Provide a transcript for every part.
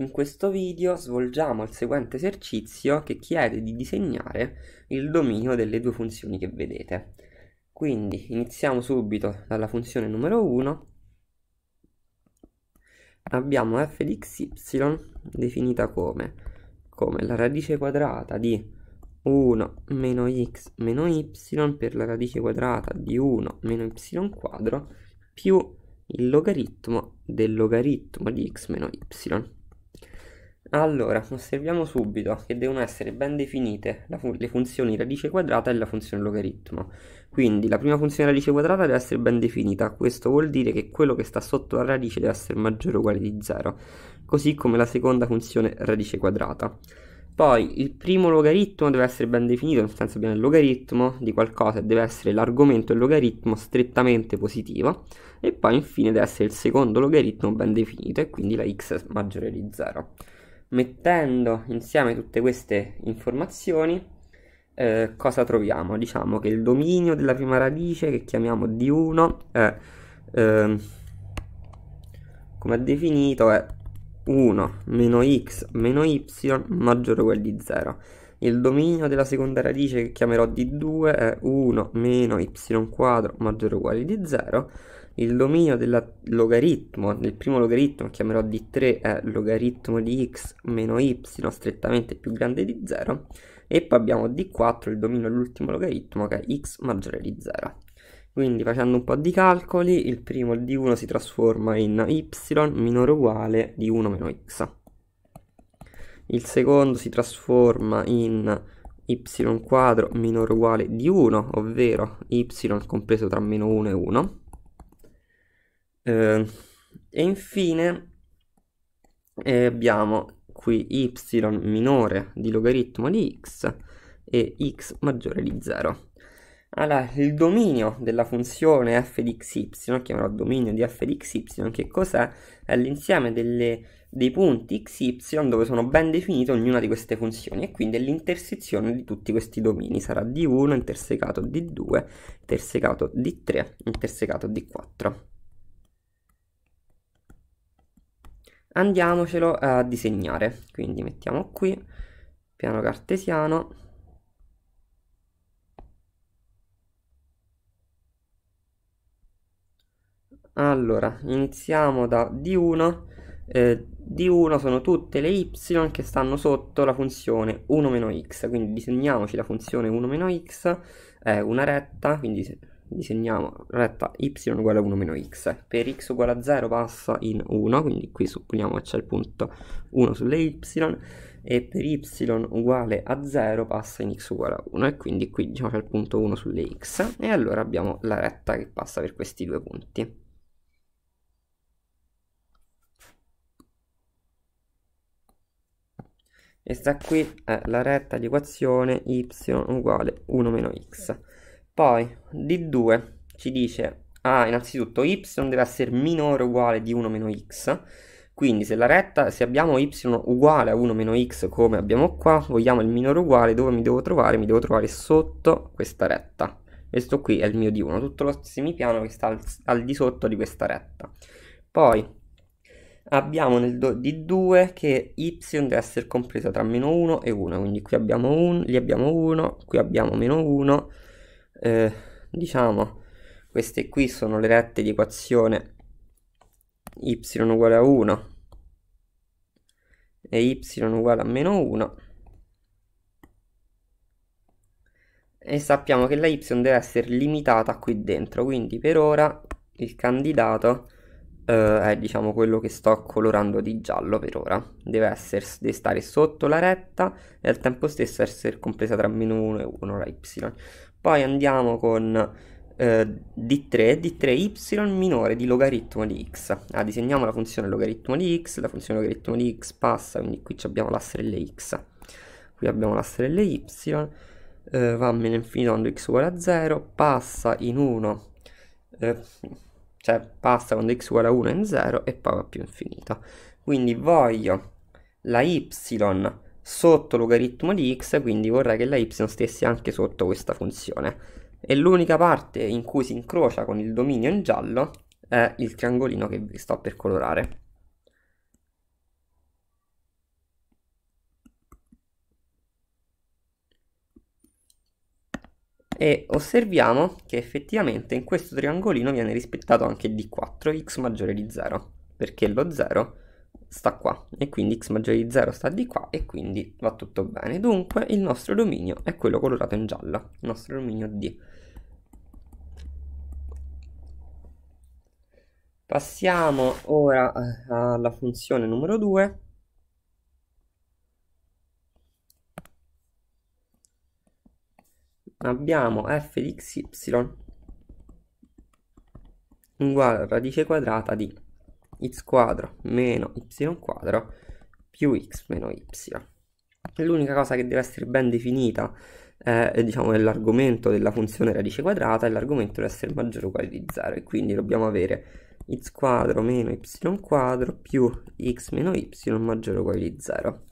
In questo video svolgiamo il seguente esercizio che chiede di disegnare il dominio delle due funzioni che vedete. Quindi iniziamo subito dalla funzione numero 1. Abbiamo f di xy definita come, come la radice quadrata di 1 meno x meno y per la radice quadrata di 1 meno y quadro più il logaritmo del logaritmo di x meno y. Allora, osserviamo subito che devono essere ben definite fun- le funzioni radice quadrata e la funzione logaritmo. Quindi la prima funzione radice quadrata deve essere ben definita, questo vuol dire che quello che sta sotto la radice deve essere maggiore o uguale di 0, così come la seconda funzione radice quadrata. Poi il primo logaritmo deve essere ben definito, nel senso abbiamo il logaritmo di qualcosa deve essere l'argomento del logaritmo strettamente positivo e poi infine deve essere il secondo logaritmo ben definito e quindi la x maggiore di 0 mettendo insieme tutte queste informazioni, eh, cosa troviamo? Diciamo che il dominio della prima radice, che chiamiamo D1, è, eh, come è definito, è 1 meno x meno y maggiore o uguale di 0. Il dominio della seconda radice che chiamerò D2 è 1 meno y quadro maggiore o uguale di 0. Il dominio del logaritmo, del primo logaritmo che chiamerò D3 è logaritmo di x meno y strettamente più grande di 0. E poi abbiamo D4, il dominio dell'ultimo logaritmo che è x maggiore di 0. Quindi facendo un po' di calcoli, il primo D1 si trasforma in y minore o uguale di 1 meno x il secondo si trasforma in y quadro minore uguale di 1, ovvero y compreso tra meno 1 e 1. Eh, e infine eh, abbiamo qui y minore di logaritmo di x e x maggiore di 0. Allora, il dominio della funzione f di xy, chiamerò dominio di f di xy, che cos'è? È l'insieme delle, dei punti xy dove sono ben definite ognuna di queste funzioni e quindi è l'intersezione di tutti questi domini. Sarà d1 intersecato d2, intersecato d3, intersecato d4. Andiamocelo a disegnare, quindi mettiamo qui, piano cartesiano, Allora, iniziamo da D1. Eh, D1 sono tutte le y che stanno sotto la funzione 1-x, quindi disegniamoci la funzione 1-x, è una retta, quindi disegniamo retta y uguale a 1-x, per x uguale a 0 passa in 1, quindi qui supponiamo che c'è il punto 1 sulle y, e per y uguale a 0 passa in x uguale a 1 e quindi qui diciamo c'è il punto 1 sulle x e allora abbiamo la retta che passa per questi due punti e sta qui è eh, la retta di equazione y uguale 1 meno x. Poi D2 ci dice, ah, innanzitutto y deve essere minore o uguale di 1 meno x, quindi se la retta, se abbiamo y uguale a 1 meno x come abbiamo qua, vogliamo il minore uguale, dove mi devo trovare? Mi devo trovare sotto questa retta. Questo qui è il mio D1, tutto lo semipiano che sta al, al di sotto di questa retta. Poi abbiamo nel do- di 2 che y deve essere compresa tra meno 1 e 1, quindi qui abbiamo 1, lì abbiamo 1, qui abbiamo meno 1, eh, diciamo queste qui sono le rette di equazione y uguale a 1 e y uguale a meno 1 e sappiamo che la y deve essere limitata qui dentro quindi per ora il candidato eh, è diciamo quello che sto colorando di giallo per ora. Deve, essere, deve stare sotto la retta e al tempo stesso essere compresa tra meno 1 e 1 la y. Poi andiamo con eh, d3, d3y minore di logaritmo di x. Ah, disegniamo la funzione logaritmo di x, la funzione logaritmo di x passa, quindi qui abbiamo la strella x. Qui abbiamo la y, eh, va meno infinito quando x uguale a 0, passa in 1. Eh, cioè passa quando x uguale a 1 in 0 e poi va più infinito. Quindi voglio la y sotto logaritmo di x, quindi vorrei che la y stesse anche sotto questa funzione. E l'unica parte in cui si incrocia con il dominio in giallo è il triangolino che vi sto per colorare. e osserviamo che effettivamente in questo triangolino viene rispettato anche D4, x maggiore di 0, perché lo 0 sta qua e quindi x maggiore di 0 sta di qua e quindi va tutto bene. Dunque il nostro dominio è quello colorato in giallo, il nostro dominio D. Passiamo ora eh, alla funzione numero 2 abbiamo f di xy uguale alla radice quadrata di x quadro meno y quadro più x meno y. L'unica cosa che deve essere ben definita eh, diciamo, è l'argomento della funzione radice quadrata e l'argomento deve essere maggiore o uguale di 0 e quindi dobbiamo avere x quadro meno y quadro più x meno y maggiore o uguale di 0.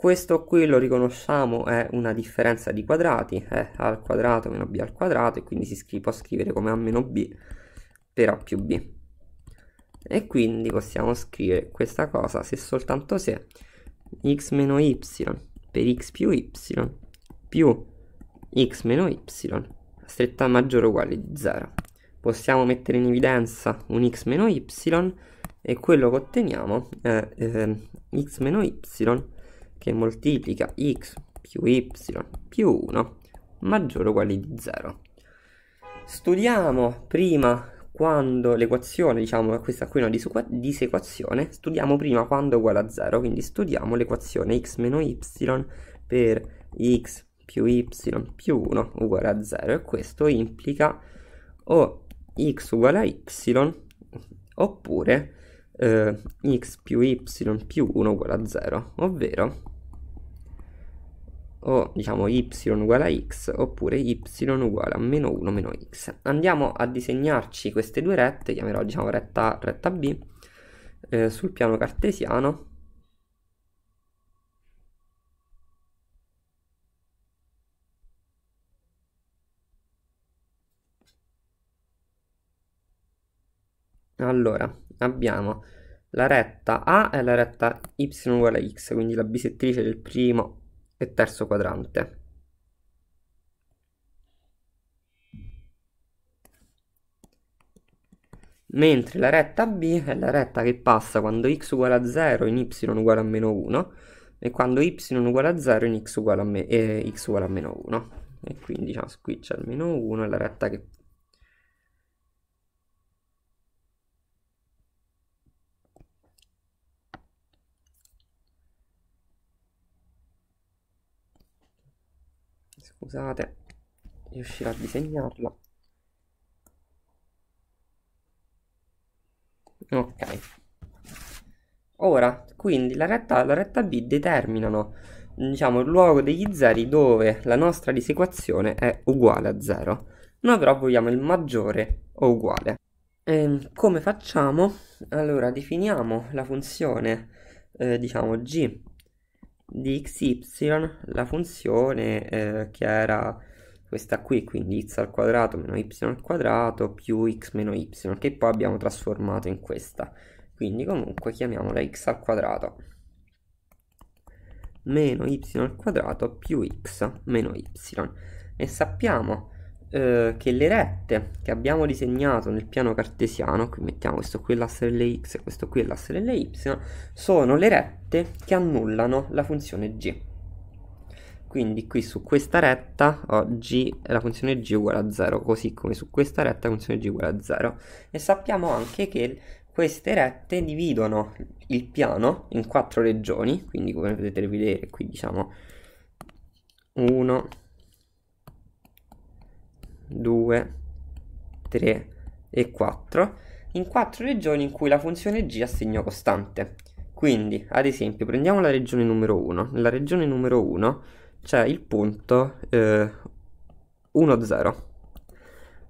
Questo qui lo riconosciamo è una differenza di quadrati, è a al quadrato meno b al quadrato e quindi si scri può scrivere come a meno b per a più b. E quindi possiamo scrivere questa cosa se soltanto se x meno y per x più y più x meno y stretta maggiore o uguale di 0. Possiamo mettere in evidenza un x meno y e quello che otteniamo è eh, x meno y che moltiplica x più y più 1 maggiore o uguale di 0. Studiamo prima quando l'equazione, diciamo questa qui è una disequazione, studiamo prima quando è uguale a 0, quindi studiamo l'equazione x meno y per x più y più 1 uguale a 0 e questo implica o x uguale a y oppure eh, x più y più 1 uguale a 0, ovvero o diciamo y uguale a x oppure y uguale a meno 1 meno x. Andiamo a disegnarci queste due rette, chiamerò diciamo retta A, retta B, eh, sul piano cartesiano. Allora, abbiamo la retta A e la retta y uguale a x, quindi la bisettrice del primo e terzo quadrante. Mentre la retta B è la retta che passa quando x uguale a 0 in y uguale a meno 1 e quando y uguale a 0 in x uguale a, me- eh, x uguale a meno 1. E quindi diciamo, qui c'è il meno 1 è la retta che Scusate, riuscirò a disegnarla. Ok. Ora, quindi la retta A e la retta B determinano diciamo, il luogo degli zeri dove la nostra disequazione è uguale a 0. Noi però vogliamo il maggiore o uguale. E ehm, come facciamo? Allora, definiamo la funzione, eh, diciamo, g di xy la funzione eh, che era questa qui, quindi x al quadrato meno y al quadrato più x meno y, che poi abbiamo trasformato in questa. Quindi comunque chiamiamola x al quadrato meno y al quadrato più x meno y. E sappiamo eh, che le rette che abbiamo disegnato nel piano cartesiano, qui mettiamo questo qui è l'asse delle x e questo qui è l'asse delle y, sono le rette che annullano la funzione g. Quindi qui su questa retta ho g, la funzione g uguale a 0, così come su questa retta la funzione g uguale a 0. E sappiamo anche che queste rette dividono il piano in quattro regioni, quindi come potete vedere qui diciamo 1, 2, 3 e 4 in quattro regioni in cui la funzione g ha segno costante. Quindi, ad esempio, prendiamo la regione numero 1. Nella regione numero 1 c'è il punto eh, 1, 0.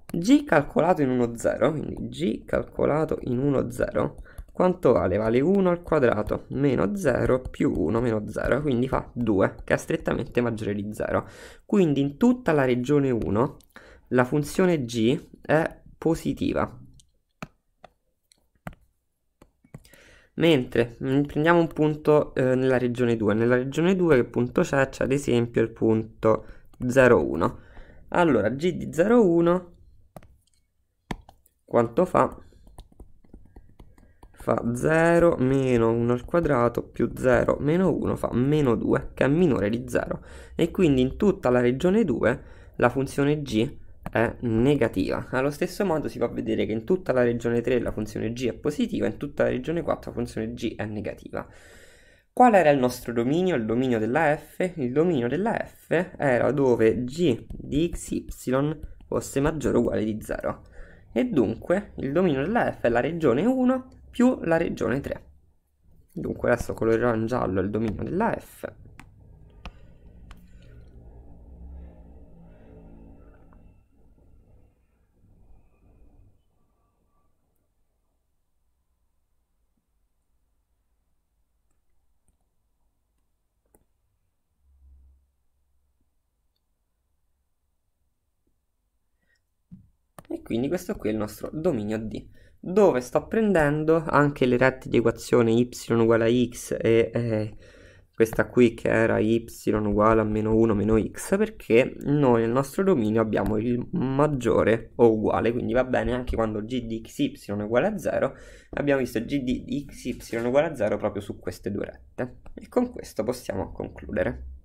g calcolato in 1, 0, quindi g calcolato in 1, 0, quanto vale? Vale 1 al quadrato meno 0 più 1 meno 0, quindi fa 2, che è strettamente maggiore di 0. Quindi in tutta la regione 1 la funzione g è positiva. Mentre mm, prendiamo un punto eh, nella regione 2, nella regione 2 che punto c'è? C'è ad esempio il punto 0,1. Allora g di 0,1 quanto fa? Fa 0 meno 1 al quadrato più 0 meno 1 fa meno 2 che è minore di 0 e quindi in tutta la regione 2 la funzione g è negativa. Allo stesso modo si può vedere che in tutta la regione 3 la funzione g è positiva, in tutta la regione 4 la funzione g è negativa. Qual era il nostro dominio? Il dominio della f? Il dominio della f era dove g di xy fosse maggiore o uguale di 0. E dunque il dominio della f è la regione 1 più la regione 3. Dunque adesso colorerò in giallo il dominio della f Quindi questo qui è il nostro dominio D, dove sto prendendo anche le rette di equazione y uguale a x e eh, questa qui che era y uguale a meno 1 meno x, perché noi nel nostro dominio abbiamo il maggiore o uguale, quindi va bene anche quando g di xy è uguale a 0, abbiamo visto g di xy uguale a 0 proprio su queste due rette. E con questo possiamo concludere.